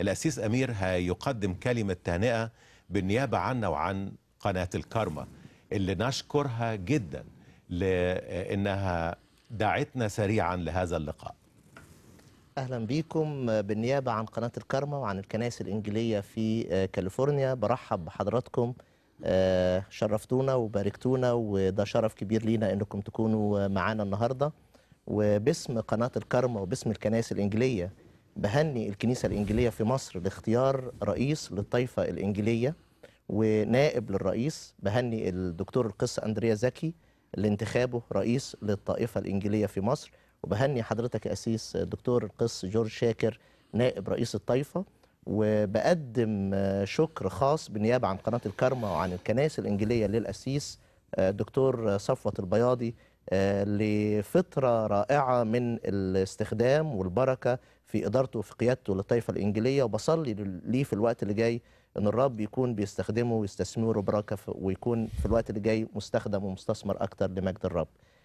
الأسيس أمير هيقدم كلمة تهنئة بالنيابة عنا وعن قناة الكارما اللي نشكرها جدا لأنها دعتنا سريعا لهذا اللقاء اهلا بيكم بالنيابه عن قناه الكارما وعن الكنائس الانجيليه في كاليفورنيا برحب بحضراتكم آه، شرفتونا وباركتونا وده شرف كبير لينا انكم تكونوا معانا النهارده وباسم قناه الكارما وباسم الكنائس الانجيليه بهني الكنيسة الإنجيلية في مصر لاختيار رئيس للطائفة الإنجيلية ونائب للرئيس بهني الدكتور القس أندريا زكي لانتخابه رئيس للطائفة الإنجيلية في مصر وبهني حضرتك يا أسيس الدكتور القس جورج شاكر نائب رئيس الطائفة وبقدم شكر خاص بالنيابة عن قناة الكرمة وعن الكنائس الإنجيلية للأسيس الدكتور آه، صفوة البياضي لفترة رائعة من الاستخدام والبركة في إدارته وفي قيادته للطائفة الإنجيلية وبصلي ليه في الوقت اللي جاي أن الرب يكون بيستخدمه ويستثمره بركة ويكون في الوقت اللي جاي مستخدم ومستثمر أكتر لمجد الرب